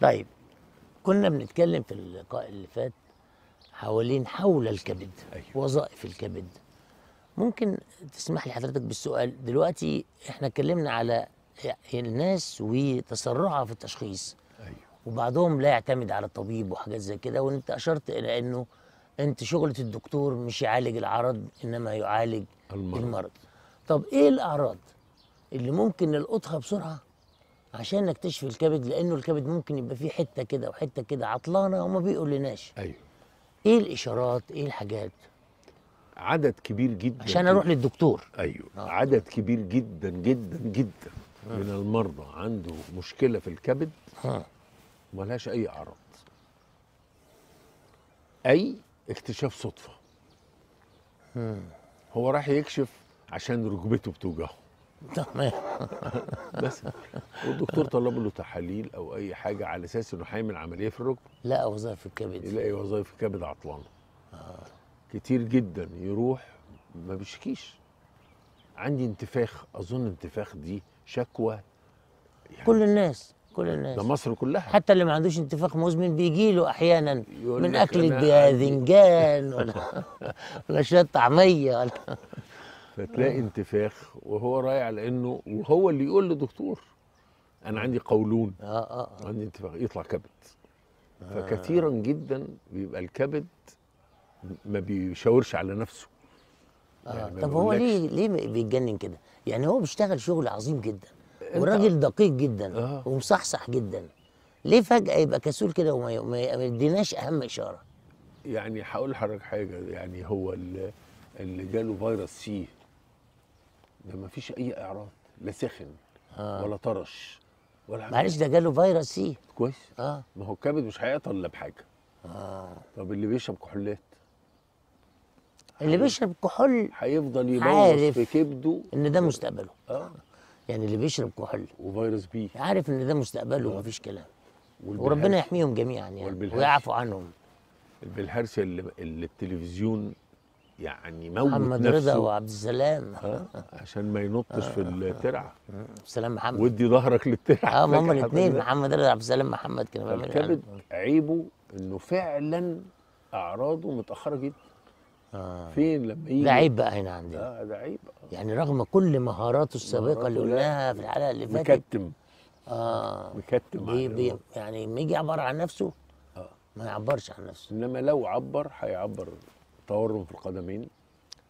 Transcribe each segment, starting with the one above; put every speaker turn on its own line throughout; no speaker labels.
طيب كنا بنتكلم في اللقاء اللي فات حوالين حول الكبد أيوه. وظائف الكبد ممكن تسمح لي حضرتك بالسؤال دلوقتي احنا اتكلمنا على الناس وتسرعها في التشخيص أيوه. وبعضهم لا يعتمد على الطبيب وحاجات زي كده وانت اشرت الى انه انت شغله الدكتور مش يعالج العرض انما يعالج المرض, المرض. طب ايه الاعراض اللي ممكن نلقطها بسرعه عشان نكتشف الكبد لانه الكبد ممكن يبقى فيه حته كده وحته كده عطلانه وما بيقولناش ايوه ايه الاشارات ايه الحاجات
عدد كبير جدا عشان اروح للدكتور ايوه آه. عدد كبير جدا جدا جدا آه. من المرضى عنده مشكله في الكبد آه. ملهاش اي اعراض اي اكتشاف صدفه آه. هو راح يكشف عشان ركبته بتوجعه تمام بس والدكتور طلب له تحاليل او اي حاجه على اساس انه هيعمل عمليه في الركبه لا وظائف الكبد يلاقي وظائف الكبد عطلانه آه. كتير جدا يروح ما بيشكيش عندي انتفاخ اظن انتفاخ دي شكوى يعني كل الناس كل الناس ده مصر كلها
حتى اللي ما عندوش انتفاخ مزمن بيجي له احيانا من اكله باذنجان
ولا
ولا شويه طعميه ولا
فتلاقي آه. انتفاخ وهو رايع لانه وهو اللي يقول للدكتور انا عندي قولون آه،, اه اه عندي انتفاخ يطلع كبد آه. فكثيرا جدا بيبقى الكبد ما بيشاورش على نفسه
يعني طب هو ليه
ليه بيتجنن كده؟
يعني هو بيشتغل شغل عظيم جدا وراجل دقيق جدا آه. ومصحصح جدا ليه فجأة يبقى كسول كده وما يديناش
أهم إشارة؟ يعني هقول لحضرتك حاجة يعني هو اللي جاله فيروس سي ده ما فيش اي اعراض لا سخن آه. ولا طرش
ولا معلش ده جاله فيروس سي كويس
اه ما هو الكبد مش هيقطع الا بحاجه اه طب اللي بيشرب كحولات اللي بيشرب كحول هيفضل يبوظ في
كبده ان ده مستقبله اه يعني اللي بيشرب كحول وفيروس بي عارف ان ده مستقبله ومفيش آه. كلام
وربنا يحميهم جميعا يعني ويعفو عنهم البلهارسيا اللي, اللي التلفزيون يعني موت محمد رضا وعبد السلام عشان ما ينطش في آه، الترعه آه، سلام محمد ودي ظهرك للترعه اه هما الاثنين محمد رضا وعبد
السلام محمد كانوا بيعملوا الكبد
عيبه انه فعلا اعراضه متاخره جدا آه. فين لما يجي ده عيب بقى هنا عندنا آه ده عيب
يعني رغم كل مهاراته
السابقه اللي قلناها في الحلقه اللي فاتت مكتم
اه مكتم بي بي يعني لما يجي يعبر عن نفسه آه. ما يعبرش عن نفسه انما لو عبر هيعبر تورم في القدمين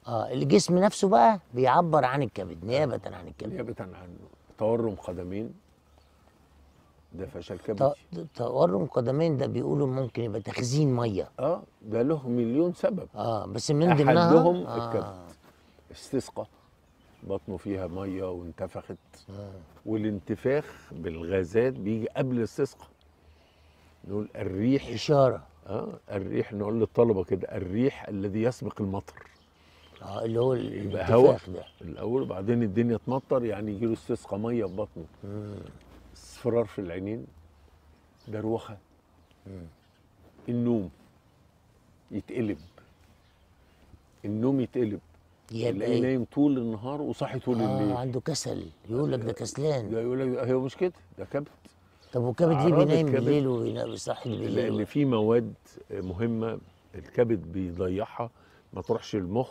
اه الجسم نفسه بقى بيعبر عن الكبد آه، نيابه عن الكبد نيابه عن تورم قدمين ده فشل كبدي تورم قدمين ده بيقولوا ممكن يبقى تخزين ميه
اه ده له مليون سبب اه بس من ضمنها احدهم آه. الكبد استسقى بطنه فيها ميه وانتفخت آه. والانتفاخ بالغازات بيجي قبل الاستسقاء نقول الريح اشاره اه الريح نقول للطلبه كده الريح الذي يسبق المطر اه اللي هو يبقى هواء الاول وبعدين الدنيا تمطر يعني يجي له استسقى ميه في بطنه اصفرار في العينين دروخه مم. النوم يتقلب النوم يتقلب يبقى نايم طول النهار وصاحي طول آه، الليل اه عنده كسل يقول لك ده آه، كسلان ده يقول لك هي مش كده ده كبت
طب والكبد ليه بينام بالليل وبيصحي بالليل؟ لان
في مواد مهمه الكبد بيضيعها ما تروحش المخ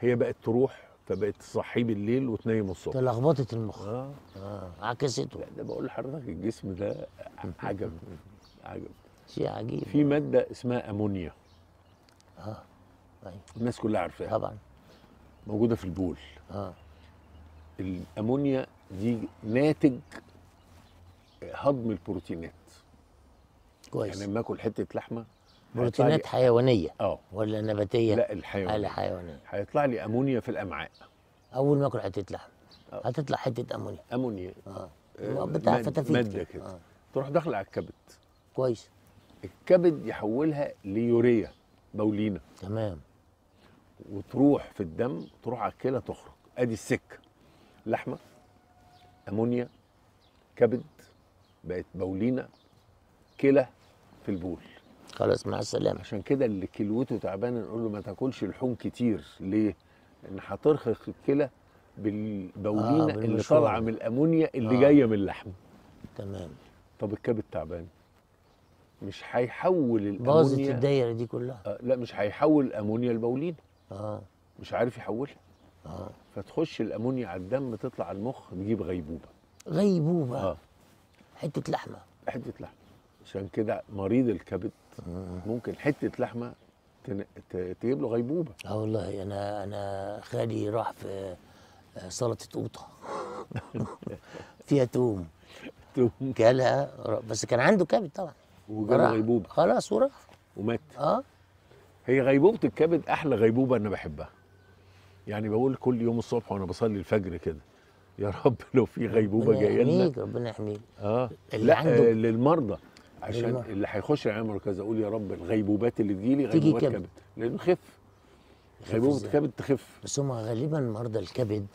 هي بقت تروح فبقت تصحيه بالليل وتنيم الصبح
تلخبطت المخ
اه, آه. عكسته لا ده بقول لحضرتك الجسم ده عجب عجب شيء عجيب في ماده اسمها امونيا اه أيوه. الناس كلها عارفاها طبعا موجوده في البول اه الامونيا دي ناتج هضم البروتينات كويس يعني لما اكل حته لحمه بروتينات
حيوانيه اه ولا نباتيه لا الحيوانيه لا حيوانيه هيطلع لي امونيا في الامعاء اول ما اكل حته لحم
آه. هتطلع حته امونيا امونيا اه, آه، بتاع فتافيت ماده كده آه. تروح داخله على الكبد كويس الكبد يحولها ليوريا بولينا تمام وتروح في الدم تروح على الكلى تخرج ادي السكه لحمه امونيا كبد بقت بولينا كلى في البول خلاص مع السلامه عشان كده اللي كلوته تعبانه نقول له ما تاكلش لحوم كتير ليه؟ ان هترهق الكلى بالبولينا آه اللي طالعه من الامونيا اللي آه. جايه من اللحم تمام طب الكبد تعبان مش هيحول الامونيا باظت الدايره دي كلها آه لا مش هيحول الامونيا لبولينا اه مش عارف يحولها اه فتخش الامونيا على الدم تطلع على المخ تجيب غيبوبه
غيبوبه
آه. حته لحمه حته لحمه عشان كده مريض الكبد ممكن حته لحمه تجيب له غيبوبه اه والله انا انا
خالي راح في آه، سلطه قوطه فيها توم توم كلها بس كان عنده كبد طبعا
وجاله غيبوبه خلاص وراح ومات اه هي غيبوبه الكبد احلى غيبوبه انا بحبها يعني بقول كل يوم الصبح وانا بصلي الفجر كده يا رب لو في غيبوبه جايه لنا ربنا يحميك ربنا يحميك اه اللي لا عنده آه، للمرضى عشان للمرضى. اللي هيخش يعمل المركزه اقول يا رب الغيبوبات اللي تجيلي غيبوبات كبد, كبد. لانه خف غيبوبه كبد
تخف بس هم غالبا مرضى الكبد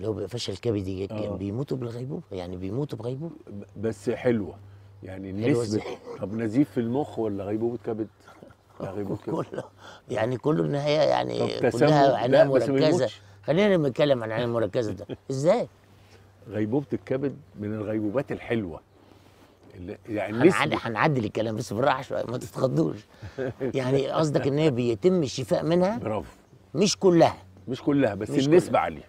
لو بيبقى فشل
كبدي آه. بيموتوا بالغيبوبه يعني بيموتوا بغيبوبه بس حلوه يعني نسبه طب نزيف في المخ ولا غيبوبه كبد؟ لا غيبوبه كبد كله يعني
كله النهايه يعني كلها عنايه كذا خلينا نتكلم عن العين المركزه ده ازاي غيبوبه الكبد من الغيبوبات الحلوه يعني هنعدي هنعدي الكلام بس بالراحه شويه ما تتخضوش يعني قصدك ان هي بيتم الشفاء منها برافو مش كلها مش كلها بس مش النسبه عاليه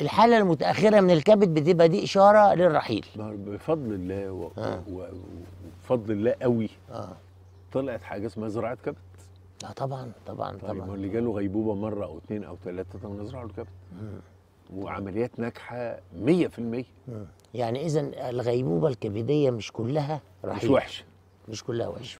الحاله المتاخره من الكبد بتبقى دي اشاره للرحيل
بفضل الله آه. وفضل آه. وبفضل الله قوي آه. طلعت حاجه اسمها زراعه كبد لا طبعا طبعا طيب، طبعا طيب اللي جاله غيبوبه مره او اثنين او ثلاثه طب نزرع له وعمليات ناجحه 100% يعني اذا الغيبوبه
الكبديه مش كلها رحيل مش وحشه مش كلها وحشه